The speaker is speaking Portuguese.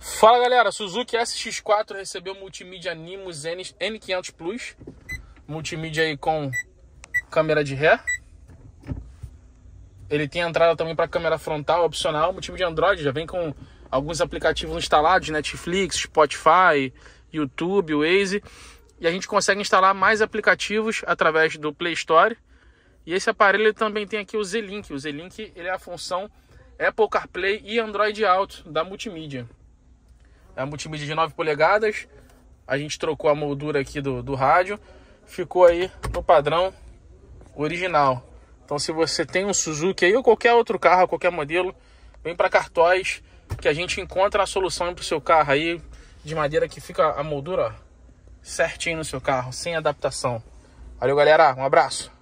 Fala galera, Suzuki SX4 recebeu multimídia Nimbus N, 500 Plus, multimídia aí com câmera de ré. Ele tem entrada também para câmera frontal opcional, multimídia Android, já vem com alguns aplicativos instalados, Netflix, Spotify, YouTube, Waze, e a gente consegue instalar mais aplicativos através do Play Store. E esse aparelho também tem aqui o Z-Link. O Z-Link ele é a função Apple CarPlay e Android Auto da multimídia. É um multimídia de 9 polegadas. A gente trocou a moldura aqui do, do rádio. Ficou aí no padrão original. Então se você tem um Suzuki aí ou qualquer outro carro, qualquer modelo, vem para Cartóis que a gente encontra a solução para o seu carro aí de maneira que fica a moldura certinho no seu carro, sem adaptação. Valeu, galera. Um abraço.